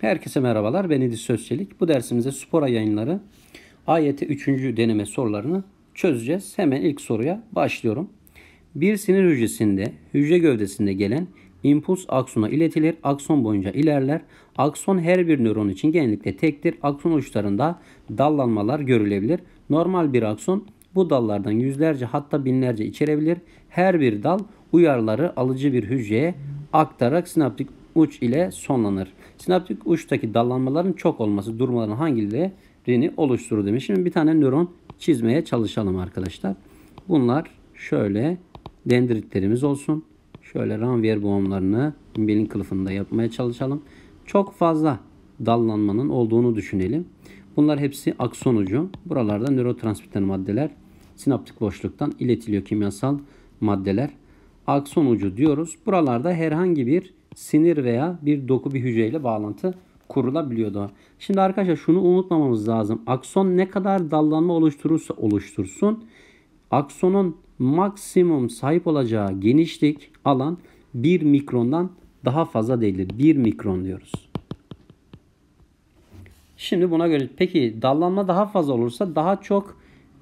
Herkese merhabalar. Ben Edis Sözçelik. Bu dersimizde spora yayınları AYT 3. deneme sorularını çözeceğiz. Hemen ilk soruya başlıyorum. Bir sinir hücresinde hücre gövdesinde gelen impuls aksona iletilir. Akson boyunca ilerler. Akson her bir nöron için genellikle tektir. Akson uçlarında dallanmalar görülebilir. Normal bir akson bu dallardan yüzlerce hatta binlerce içerebilir. Her bir dal uyarları alıcı bir hücreye aktararak sinaptik uç ile sonlanır. Sinaptik uçtaki dallanmaların çok olması durmaların hangilerini oluşturur demiş. Şimdi bir tane nöron çizmeye çalışalım arkadaşlar. Bunlar şöyle dendritlerimiz olsun. Şöyle ranvier boğumlarını bilin kılıfında yapmaya çalışalım. Çok fazla dallanmanın olduğunu düşünelim. Bunlar hepsi akson ucu. Buralarda nörotransmitter maddeler sinaptik boşluktan iletiliyor kimyasal maddeler. Akson ucu diyoruz. Buralarda herhangi bir sinir veya bir doku bir hücreyle bağlantı kurulabiliyordu. Şimdi arkadaşlar şunu unutmamamız lazım. Akson ne kadar dallanma oluşturursa oluştursun aksonun maksimum sahip olacağı genişlik alan 1 mikrondan daha fazla değildir. 1 mikron diyoruz. Şimdi buna göre peki dallanma daha fazla olursa daha çok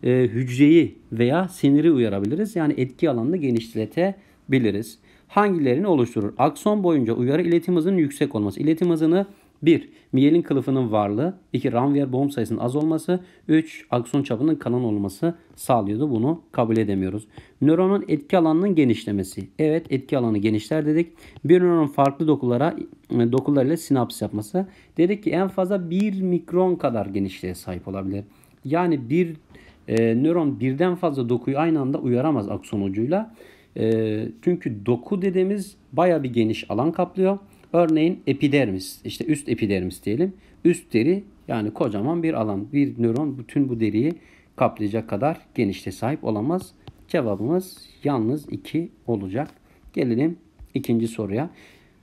e, hücreyi veya siniri uyarabiliriz. Yani etki alanını genişletebiliriz hangilerini oluşturur? Akson boyunca uyarı iletim hızının yüksek olması. İletim hızını 1. Miyelin kılıfının varlığı. 2. Ranvier bomb sayısının az olması. 3. Akson çapının kanan olması sağlıyordu. Bunu kabul edemiyoruz. Nöronun etki alanının genişlemesi. Evet etki alanı genişler dedik. Bir nöronun farklı dokulara e, dokularıyla sinaps yapması. Dedik ki en fazla 1 mikron kadar genişliğe sahip olabilir. Yani bir e, nöron birden fazla dokuyu aynı anda uyaramaz akson ucuyla. E, çünkü doku dediğimiz baya bir geniş alan kaplıyor. Örneğin epidermis, işte üst epidermis diyelim. Üst deri yani kocaman bir alan. Bir nöron bütün bu deriyi kaplayacak kadar genişte sahip olamaz. Cevabımız yalnız 2 olacak. Gelelim ikinci soruya.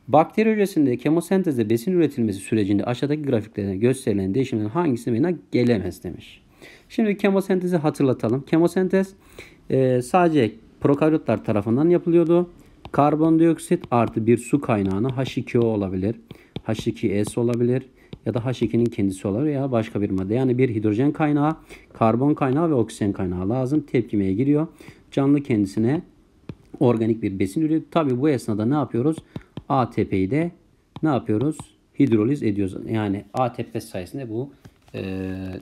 Bakteri hücresinde kemosentezde besin üretilmesi sürecinde aşağıdaki grafiklerde gösterilen değişimlerin hangisi meydana gelemez demiş. Şimdi kemosentezi hatırlatalım. Kemosentez e, sadece prokaryotlar tarafından yapılıyordu. Karbondioksit artı bir su kaynağına H2O olabilir. H2S olabilir ya da H2'nin kendisi olabilir ya başka bir madde. Yani bir hidrojen kaynağı, karbon kaynağı ve oksijen kaynağı lazım. Tepkimeye giriyor. Canlı kendisine organik bir besin üretiyor. Tabii bu esnada ne yapıyoruz? ATP'yi de ne yapıyoruz? Hidroliz ediyoruz. Yani ATP sayesinde bu e,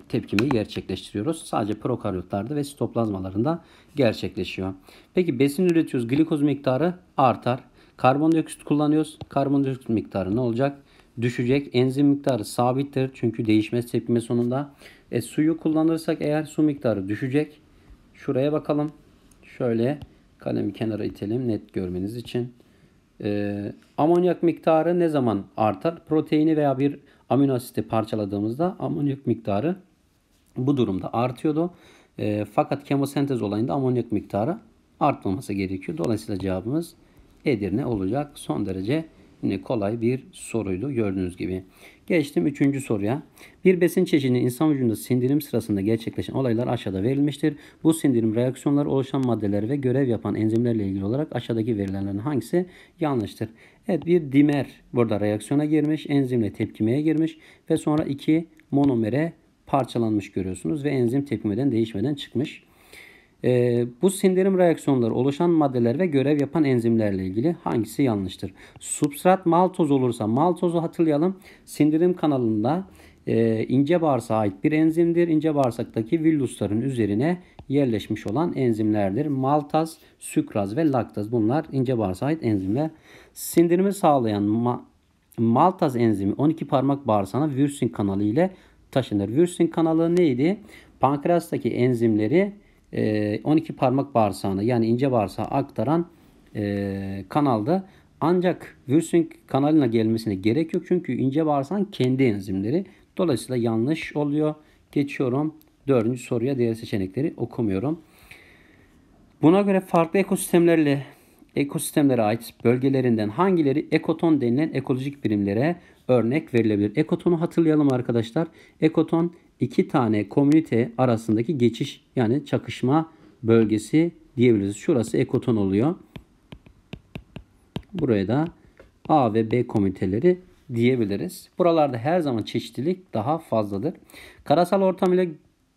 tepkimeyi gerçekleştiriyoruz. Sadece prokaryotlarda ve sitoplazmalarında gerçekleşiyor. Peki besin üretiyoruz. Glikoz miktarı artar. Karbondioksit kullanıyoruz. Karbondioksit miktarı ne olacak? Düşecek. Enzim miktarı sabittir. Çünkü değişmez tepkime sonunda. E, suyu kullanırsak eğer su miktarı düşecek. Şuraya bakalım. Şöyle kalemi kenara itelim net görmeniz için. E, amonyak miktarı ne zaman artar? Proteini veya bir amino asiti parçaladığımızda amonyak miktarı bu durumda artıyordu. E, fakat kemosentez olayında amonyak miktarı artmaması gerekiyor. Dolayısıyla cevabımız Edirne olacak. Son derece yine kolay bir soruydu gördüğünüz gibi. Geçtim üçüncü soruya. Bir besin çeşidinin insan vücudunda sindirim sırasında gerçekleşen olaylar aşağıda verilmiştir. Bu sindirim reaksiyonları oluşan maddeler ve görev yapan enzimlerle ilgili olarak aşağıdaki verilenlerin hangisi yanlıştır? Evet bir dimer burada reaksiyona girmiş. Enzimle tepkimeye girmiş. Ve sonra iki monomere parçalanmış görüyorsunuz. Ve enzim tepkimeden değişmeden çıkmış. E, bu sindirim reaksiyonları oluşan maddeler ve görev yapan enzimlerle ilgili hangisi yanlıştır? Substrat maltoz olursa maltozu hatırlayalım. Sindirim kanalında e, ince bağırsağa ait bir enzimdir. İnce bağırsaktaki villusların üzerine yerleşmiş olan enzimlerdir. Maltaz, sükraz ve laktaz bunlar ince bağırsağa ait enzimler. Sindirimi sağlayan ma maltaz enzimi 12 parmak bağırsağına vürsin kanalı ile taşınır. Vürsin kanalı neydi? Pankreastaki enzimleri 12 e, parmak bağırsağına yani ince bağırsağa aktaran e, kanalda ancak vürsin kanalına gelmesine gerek yok çünkü ince bağırsağın kendi enzimleri dolayısıyla yanlış oluyor. Geçiyorum. Dördüncü soruya diğer seçenekleri okumuyorum. Buna göre farklı ekosistemlerle ekosistemlere ait bölgelerinden hangileri ekoton denilen ekolojik birimlere örnek verilebilir? Ekotonu hatırlayalım arkadaşlar. Ekoton iki tane komünite arasındaki geçiş yani çakışma bölgesi diyebiliriz. Şurası ekoton oluyor. Buraya da A ve B komüniteleri diyebiliriz. Buralarda her zaman çeşitlilik daha fazladır. Karasal ortam ile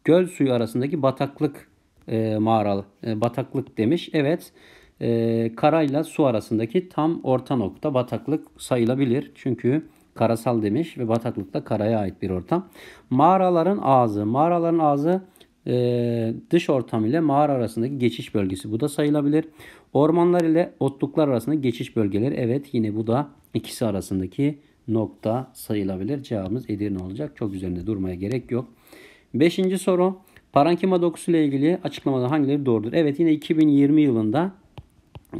göl suyu arasındaki bataklık e, mağaralı e, bataklık demiş. Evet e, karayla su arasındaki tam orta nokta bataklık sayılabilir. Çünkü karasal demiş ve bataklık da karaya ait bir ortam. Mağaraların ağzı. Mağaraların ağzı e, dış ortam ile mağara arasındaki geçiş bölgesi. Bu da sayılabilir. Ormanlar ile otluklar arasındaki geçiş bölgeleri. Evet yine bu da ikisi arasındaki nokta sayılabilir. Cevabımız Edirne olacak. Çok üzerinde durmaya gerek yok. Beşinci soru. Parankima dokusu ile ilgili açıklamada hangileri doğrudur? Evet yine 2020 yılında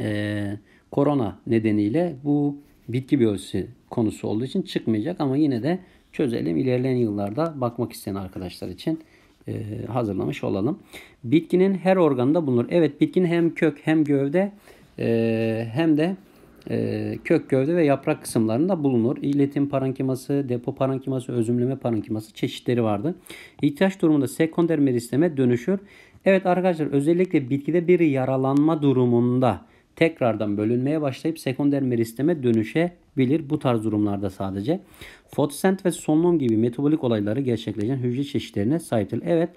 e, korona nedeniyle bu bitki biyolojisi konusu olduğu için çıkmayacak ama yine de çözelim. İlerleyen yıllarda bakmak isteyen arkadaşlar için e, hazırlamış olalım. Bitkinin her organında bulunur. Evet bitkinin hem kök hem gövde e, hem de e, kök gövde ve yaprak kısımlarında bulunur. İletim parankiması, depo parankiması, özümleme parankiması çeşitleri vardı. İhtiyaç durumunda sekonder meristeme dönüşür. Evet arkadaşlar özellikle bitkide bir yaralanma durumunda tekrardan bölünmeye başlayıp sekonder meristeme dönüşebilir bu tarz durumlarda sadece. Fotosent ve solunum gibi metabolik olayları gerçekleşen hücre çeşitlerine sahiptir. Evet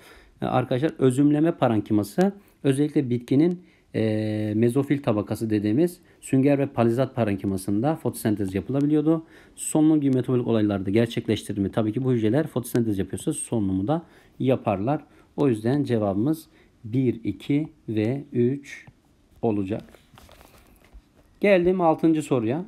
e, arkadaşlar özümleme parankiması özellikle bitkinin e, mezofil tabakası dediğimiz sünger ve palizat parenkimasında fotosentez yapılabiliyordu. Solunum gibi metabolik olaylarda gerçekleştirdi mi? Tabii ki bu hücreler fotosentez yapıyorsa solunumu da yaparlar. O yüzden cevabımız 1, 2 ve 3 olacak. Geldim 6. soruya.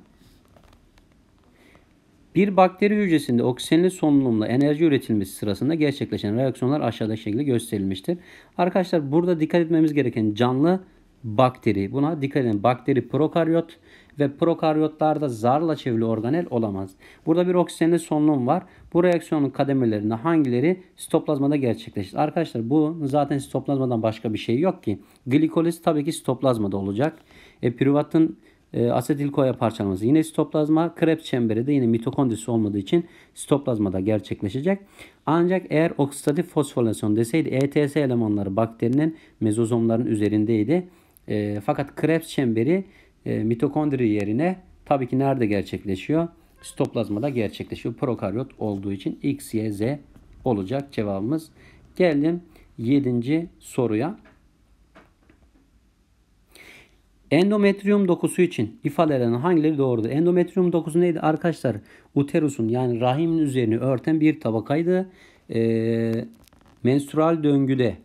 Bir bakteri hücresinde oksijenli solunumla enerji üretilmesi sırasında gerçekleşen reaksiyonlar aşağıdaki şekilde gösterilmiştir. Arkadaşlar burada dikkat etmemiz gereken canlı bakteri. Buna dikkat edin. Bakteri prokaryot ve prokaryotlarda zarla çevrili organel olamaz. Burada bir oksijenli solunum var. Bu reaksiyonun kademelerinde hangileri stoplazmada gerçekleşir? Arkadaşlar bu zaten stoplazmadan başka bir şey yok ki. Glikoliz tabii ki stoplazmada olacak. E, pürüvatın e, asetil koya parçalaması yine stoplazma Krebs çemberi de yine mitokondrisi olmadığı için stoplazmada gerçekleşecek. Ancak eğer oksidatif fosforilasyon deseydi ETS elemanları bakterinin mezozomların üzerindeydi. E, fakat Krebs çemberi e, mitokondri yerine tabii ki nerede gerçekleşiyor? Sitoplazmada gerçekleşiyor. Prokaryot olduğu için X, Y, Z olacak cevabımız. Geldim 7. soruya. endometrium dokusu için ifadelerin hangileri doğrudur? Endometrium dokusu neydi? Arkadaşlar uterusun yani rahimin üzerini örten bir tabakaydı. E, menstrual döngüde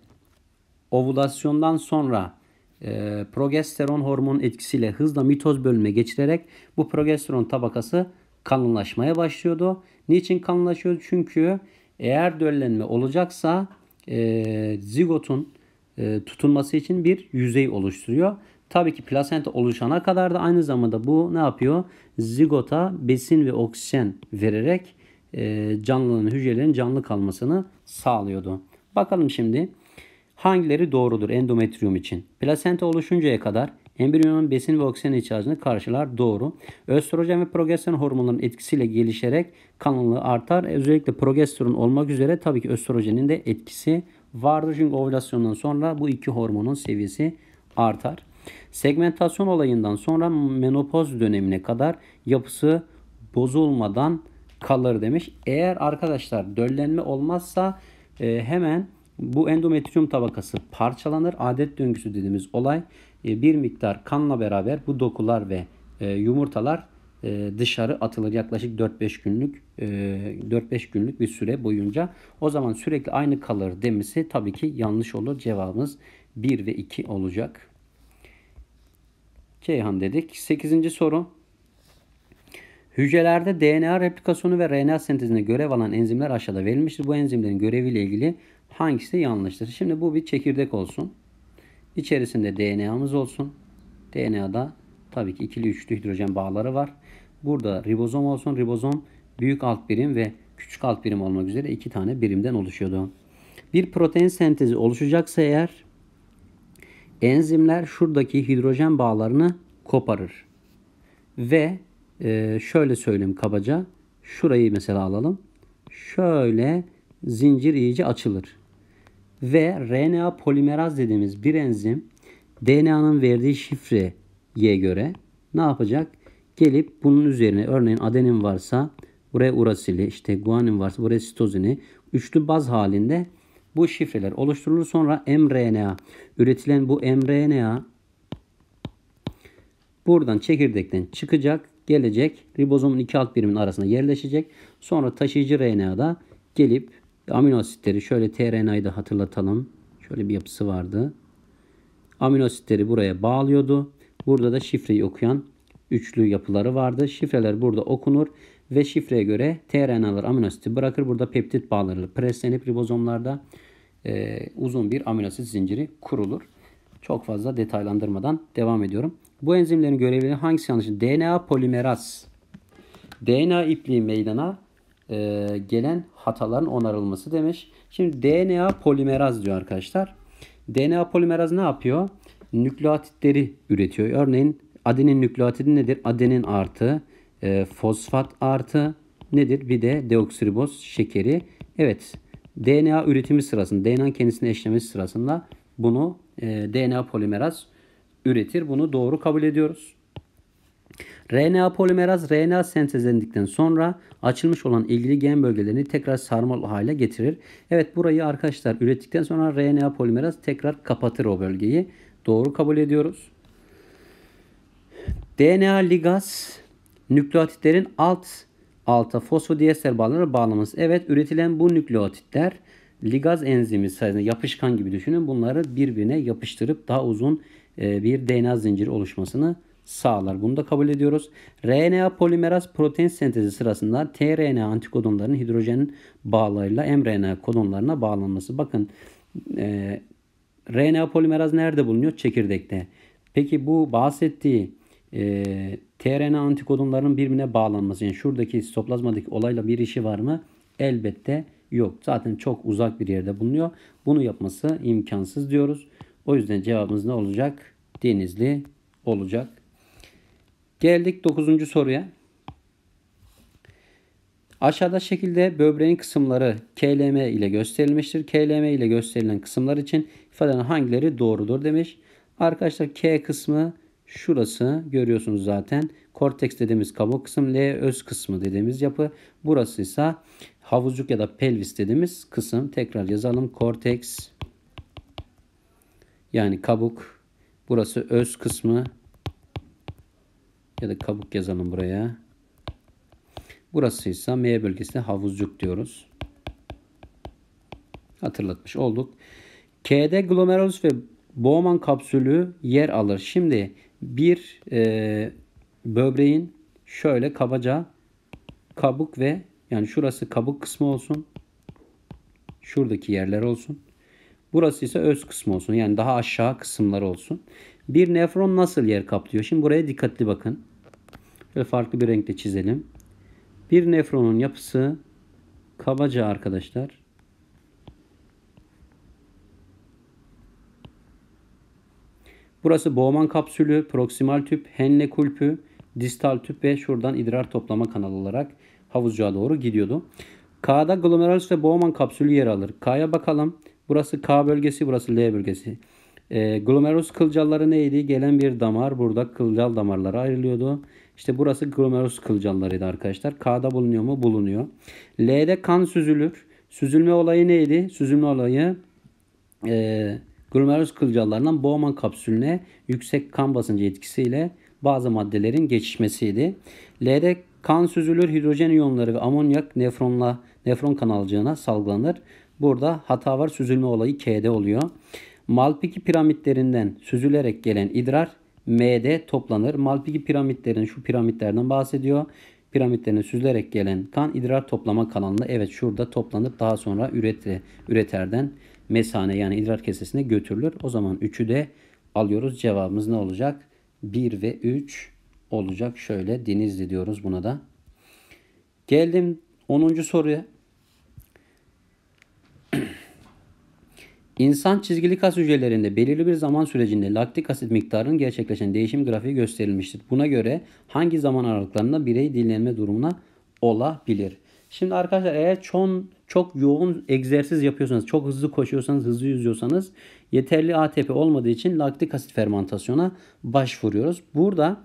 ovulasyondan sonra ee, progesteron hormon etkisiyle hızla mitoz bölüme geçilerek bu progesteron tabakası kalınlaşmaya başlıyordu. Niçin kalınlaşıyordu? Çünkü eğer döllenme olacaksa e, zigotun e, tutunması için bir yüzey oluşturuyor. Tabii ki plasenta oluşana kadar da aynı zamanda bu ne yapıyor? Zigota besin ve oksijen vererek e, canlının hücrelerin canlı kalmasını sağlıyordu. Bakalım şimdi. Hangileri doğrudur endometriyum için? Plasenta oluşuncaya kadar embriyonun besin ve oksijen ihtiyacını karşılar doğru. Östrojen ve progesteron hormonlarının etkisiyle gelişerek kalınlığı artar. E, özellikle progesteron olmak üzere tabii ki östrojenin de etkisi vardır. Çünkü ovülasyondan sonra bu iki hormonun seviyesi artar. Segmentasyon olayından sonra menopoz dönemine kadar yapısı bozulmadan kalır demiş. Eğer arkadaşlar döllenme olmazsa e, hemen bu endometrium tabakası parçalanır. Adet döngüsü dediğimiz olay e, bir miktar kanla beraber bu dokular ve e, yumurtalar e, dışarı atılır yaklaşık 4-5 günlük 4-5 günlük bir süre boyunca. O zaman sürekli aynı kalır demesi tabii ki yanlış olur. Cevabımız 1 ve 2 olacak. Ceyhan dedik. 8. soru. Hücrelerde DNA replikasyonu ve RNA sentezine görev alan enzimler aşağıda verilmiştir. Bu enzimlerin göreviyle ilgili hangisi yanlıştır? Şimdi bu bir çekirdek olsun. İçerisinde DNA'mız olsun. DNA'da tabii ki ikili üçlü hidrojen bağları var. Burada ribozom olsun. Ribozom büyük alt birim ve küçük alt birim olmak üzere iki tane birimden oluşuyordu. Bir protein sentezi oluşacaksa eğer enzimler şuradaki hidrojen bağlarını koparır. Ve e, şöyle söyleyeyim kabaca. Şurayı mesela alalım. Şöyle zincir iyice açılır. Ve RNA polimeraz dediğimiz bir enzim DNA'nın verdiği şifreye göre ne yapacak? Gelip bunun üzerine örneğin adenin varsa buraya urasili, işte guanin varsa buraya sitozini üçlü baz halinde bu şifreler oluşturulur. Sonra mRNA üretilen bu mRNA buradan çekirdekten çıkacak, gelecek, ribozomun iki alt birimin arasına yerleşecek. Sonra taşıyıcı RNA'da gelip Amino asitleri şöyle tRNA'yı da hatırlatalım. Şöyle bir yapısı vardı. Amino asitleri buraya bağlıyordu. Burada da şifreyi okuyan üçlü yapıları vardı. Şifreler burada okunur ve şifreye göre tRNA'lar amino asiti bırakır. Burada peptit bağları preslenip ribozomlarda e, uzun bir amino asit zinciri kurulur. Çok fazla detaylandırmadan devam ediyorum. Bu enzimlerin görevi hangisi yanlış? DNA polimeraz. DNA ipliği meydana e, gelen hataların onarılması demiş. Şimdi DNA polimeraz diyor arkadaşlar. DNA polimeraz ne yapıyor? Nükleotitleri üretiyor. Örneğin adenin nükleotidi nedir? Adenin artı, e, fosfat artı nedir? Bir de deoksiriboz şekeri. Evet DNA üretimi sırasında, DNA kendisini eşlemesi sırasında bunu e, DNA polimeraz üretir. Bunu doğru kabul ediyoruz. RNA polimeraz RNA sentezlendikten sonra açılmış olan ilgili gen bölgelerini tekrar sarmal hale getirir. Evet burayı arkadaşlar ürettikten sonra RNA polimeraz tekrar kapatır o bölgeyi. Doğru kabul ediyoruz. DNA ligaz nükleotitlerin alt alta fosfodiester bağları bağlamız. Evet üretilen bu nükleotitler ligaz enzimi sayesinde yapışkan gibi düşünün. Bunları birbirine yapıştırıp daha uzun e, bir DNA zinciri oluşmasını sağlar. Bunu da kabul ediyoruz. RNA polimeraz protein sentezi sırasında tRNA antikodonların hidrojen bağlarıyla mRNA kodonlarına bağlanması. Bakın e, RNA polimeraz nerede bulunuyor? Çekirdekte. Peki bu bahsettiği e, tRNA antikodonların birbirine bağlanması. Yani şuradaki sitoplazmadaki olayla bir işi var mı? Elbette yok. Zaten çok uzak bir yerde bulunuyor. Bunu yapması imkansız diyoruz. O yüzden cevabımız ne olacak? Denizli olacak Geldik 9. soruya. Aşağıda şekilde böbreğin kısımları KLM ile gösterilmiştir. KLM ile gösterilen kısımlar için ifadenin hangileri doğrudur demiş. Arkadaşlar K kısmı şurası görüyorsunuz zaten. Korteks dediğimiz kabuk kısım, L öz kısmı dediğimiz yapı. Burası ise havuzcuk ya da pelvis dediğimiz kısım. Tekrar yazalım. Korteks yani kabuk. Burası öz kısmı ya da kabuk yazalım buraya. Burasıysa M bölgesine havuzcuk diyoruz. Hatırlatmış olduk. K'de glomerulus ve Bowman kapsülü yer alır. Şimdi bir e, böbreğin şöyle kabaca kabuk ve yani şurası kabuk kısmı olsun. Şuradaki yerler olsun. Burası ise öz kısmı olsun. Yani daha aşağı kısımlar olsun. Bir nefron nasıl yer kaplıyor? Şimdi buraya dikkatli bakın. Böyle farklı bir renkle çizelim. Bir nefronun yapısı kabaca arkadaşlar Burası Bowman kapsülü, proksimal tüp, henle kulpü, distal tüp ve şuradan idrar toplama kanalı olarak havuzcuğa doğru gidiyordu. K'da glomerulus ve Bowman kapsülü yer alır. K'ya bakalım. Burası K bölgesi, burası L bölgesi. E, ee, glomerus kılcalları neydi? Gelen bir damar burada kılcal damarlara ayrılıyordu. İşte burası glomerus kılcallarıydı arkadaşlar. K'da bulunuyor mu? Bulunuyor. L'de kan süzülür. Süzülme olayı neydi? Süzülme olayı e, glomerus kılcallarından Bowman kapsülüne yüksek kan basıncı etkisiyle bazı maddelerin geçişmesiydi. L'de kan süzülür, hidrojen iyonları ve amonyak nefronla nefron kanalcığına salgılanır. Burada hata var, süzülme olayı K'de oluyor. Malpiki piramitlerinden süzülerek gelen idrar M'de toplanır. Malpiki piramitlerin şu piramitlerden bahsediyor. Piramitlerine süzülerek gelen kan idrar toplama kanalında evet şurada toplanıp daha sonra üretre, üreterden mesane yani idrar kesesine götürülür. O zaman 3'ü de alıyoruz. Cevabımız ne olacak? 1 ve 3 olacak. Şöyle Denizli diyoruz buna da. Geldim 10. soruya. İnsan çizgili kas hücrelerinde belirli bir zaman sürecinde laktik asit miktarının gerçekleşen değişim grafiği gösterilmiştir. Buna göre hangi zaman aralıklarında birey dinlenme durumuna olabilir? Şimdi arkadaşlar eğer çok, çok yoğun egzersiz yapıyorsanız, çok hızlı koşuyorsanız, hızlı yüzüyorsanız yeterli ATP olmadığı için laktik asit fermentasyona başvuruyoruz. Burada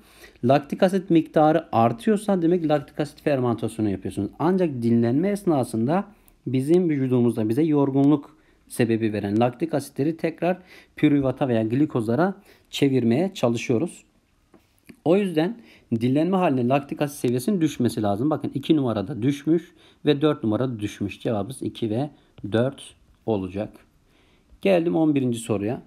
laktik asit miktarı artıyorsa demek laktik asit fermentasyonu yapıyorsunuz. Ancak dinlenme esnasında bizim vücudumuzda bize yorgunluk sebebi veren laktik asitleri tekrar pürüvata veya glikozlara çevirmeye çalışıyoruz. O yüzden dinlenme haline laktik asit seviyesinin düşmesi lazım. Bakın 2 numarada düşmüş ve 4 numarada düşmüş. Cevabımız 2 ve 4 olacak. Geldim 11. soruya.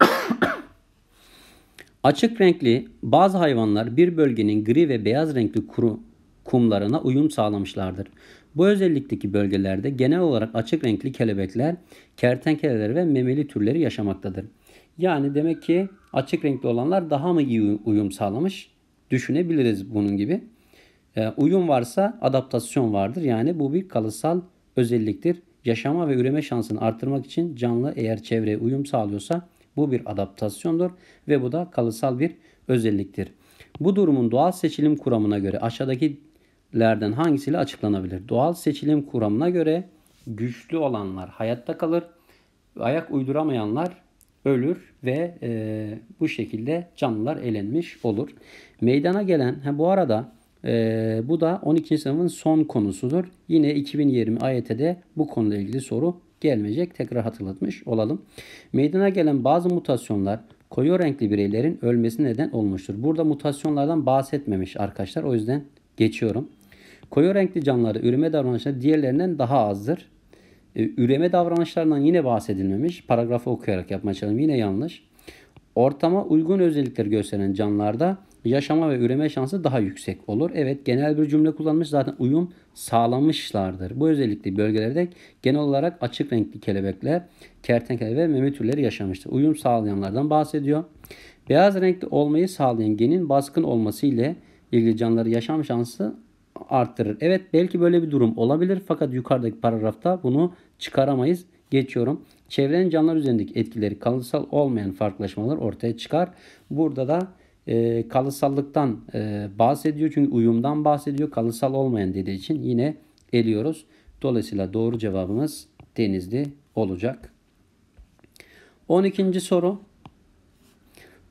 Açık renkli bazı hayvanlar bir bölgenin gri ve beyaz renkli kuru kumlarına uyum sağlamışlardır. Bu özellikteki bölgelerde genel olarak açık renkli kelebekler, kertenkeleler ve memeli türleri yaşamaktadır. Yani demek ki açık renkli olanlar daha mı iyi uyum sağlamış? Düşünebiliriz bunun gibi. E, uyum varsa adaptasyon vardır. Yani bu bir kalıtsal özelliktir. Yaşama ve üreme şansını artırmak için canlı eğer çevreye uyum sağlıyorsa bu bir adaptasyondur ve bu da kalıtsal bir özelliktir. Bu durumun doğal seçilim kuramına göre aşağıdaki lerden hangisiyle açıklanabilir? Doğal seçilim kuramına göre güçlü olanlar hayatta kalır, ayak uyduramayanlar ölür ve e, bu şekilde canlılar elenmiş olur. Meydana gelen, ha bu arada e, bu da 12. sınıfın son konusudur. Yine 2020 AYT'de bu konuyla ilgili soru gelmeyecek. Tekrar hatırlatmış olalım. Meydana gelen bazı mutasyonlar koyu renkli bireylerin ölmesi neden olmuştur. Burada mutasyonlardan bahsetmemiş arkadaşlar. O yüzden geçiyorum. Koyu renkli canlılarda üreme davranışları diğerlerinden daha azdır. E, üreme davranışlarından yine bahsedilmemiş. Paragrafı okuyarak yapmaya çalışalım. Yine yanlış. Ortama uygun özellikleri gösteren canlılarda yaşama ve üreme şansı daha yüksek olur. Evet genel bir cümle kullanmış zaten uyum sağlamışlardır. Bu özellikli bölgelerde genel olarak açık renkli kelebekle kertenkele ve meme türleri yaşamıştır. Uyum sağlayanlardan bahsediyor. Beyaz renkli olmayı sağlayan genin baskın olması ile ilgili canlıların yaşam şansı arttırır. Evet belki böyle bir durum olabilir fakat yukarıdaki paragrafta bunu çıkaramayız. Geçiyorum. Çevrenin canlılar üzerindeki etkileri kalıtsal olmayan farklılaşmalar ortaya çıkar. Burada da e, kalıtsallıktan e, bahsediyor. Çünkü uyumdan bahsediyor. Kalıtsal olmayan dediği için yine eliyoruz. Dolayısıyla doğru cevabımız denizli olacak. 12. soru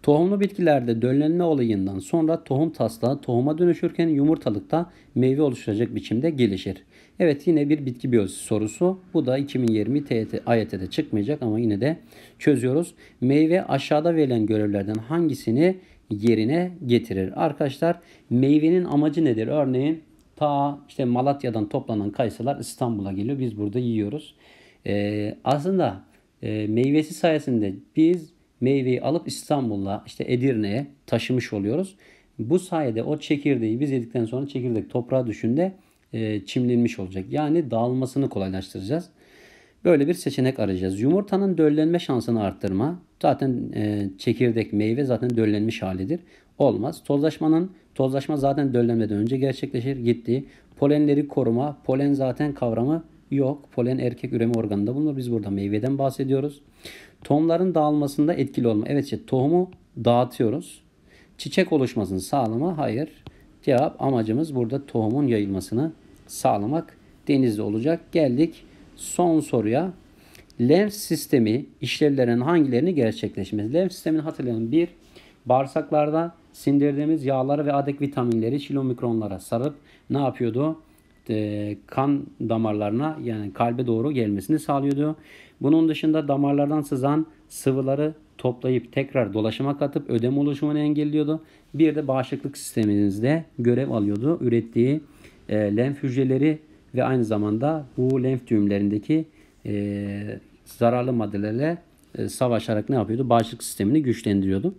Tohumlu bitkilerde döllenme olayından sonra tohum taslağı tohuma dönüşürken yumurtalıkta meyve oluşturacak biçimde gelişir. Evet yine bir bitki biyolojisi sorusu. Bu da 2020 TYT AYT'de çıkmayacak ama yine de çözüyoruz. Meyve aşağıda verilen görevlerden hangisini yerine getirir? Arkadaşlar meyvenin amacı nedir? Örneğin ta işte Malatya'dan toplanan kayısılar İstanbul'a geliyor. Biz burada yiyoruz. Ee, aslında e, meyvesi sayesinde biz meyveyi alıp İstanbul'a işte Edirne'ye taşımış oluyoruz. Bu sayede o çekirdeği biz yedikten sonra çekirdek toprağa düşünde e, çimlenmiş olacak. Yani dağılmasını kolaylaştıracağız. Böyle bir seçenek arayacağız. Yumurtanın döllenme şansını arttırma. Zaten e, çekirdek meyve zaten döllenmiş halidir. Olmaz. Tozlaşmanın tozlaşma zaten döllenmeden önce gerçekleşir. Gitti. Polenleri koruma. Polen zaten kavramı yok. Polen erkek üreme organında bulunur. Biz burada meyveden bahsediyoruz. Tohumların dağılmasında etkili olma. Evet işte tohumu dağıtıyoruz. Çiçek oluşmasını sağlama. Hayır. Cevap amacımız burada tohumun yayılmasını sağlamak. Denizde olacak. Geldik son soruya. Lenf sistemi işlevlerinin hangilerini gerçekleşmez? Lenf sistemini hatırlayalım. Bir, bağırsaklarda sindirdiğimiz yağları ve adek vitaminleri şilomikronlara sarıp ne yapıyordu? Ee, kan damarlarına yani kalbe doğru gelmesini sağlıyordu. Bunun dışında damarlardan sızan sıvıları toplayıp tekrar dolaşıma katıp ödem oluşumunu engelliyordu. Bir de bağışıklık sisteminizde görev alıyordu. Ürettiği e, lenf hücreleri ve aynı zamanda bu lenf düğümlerindeki e, zararlı maddelerle e, savaşarak ne yapıyordu? Bağışıklık sistemini güçlendiriyordu.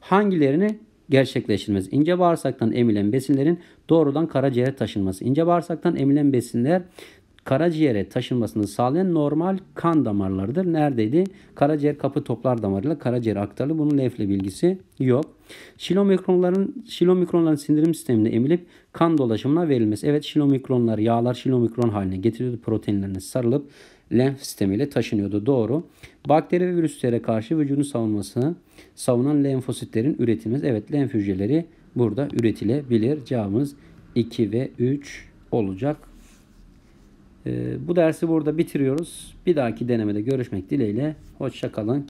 Hangilerini gerçekleştirmez. İnce bağırsaktan emilen besinlerin doğrudan karaciğere taşınması. İnce bağırsaktan emilen besinler karaciğere taşınmasını sağlayan normal kan damarlarıdır. Neredeydi? Karaciğer kapı toplar damarıyla karaciğer aktarılı. Bunun lefle bilgisi yok. Şilomikronların, şilomikronların sindirim sisteminde emilip kan dolaşımına verilmesi. Evet şilomikronlar yağlar şilomikron haline getiriyordu. Proteinlerine sarılıp lenf sistemiyle taşınıyordu. Doğru. Bakteri ve virüslere karşı vücudun savunmasını savunan lenfositlerin üretilmesi. Evet lenf hücreleri burada üretilebilir. Cevabımız 2 ve 3 olacak ee, bu dersi burada bitiriyoruz. Bir dahaki denemede görüşmek dileğiyle. Hoşçakalın.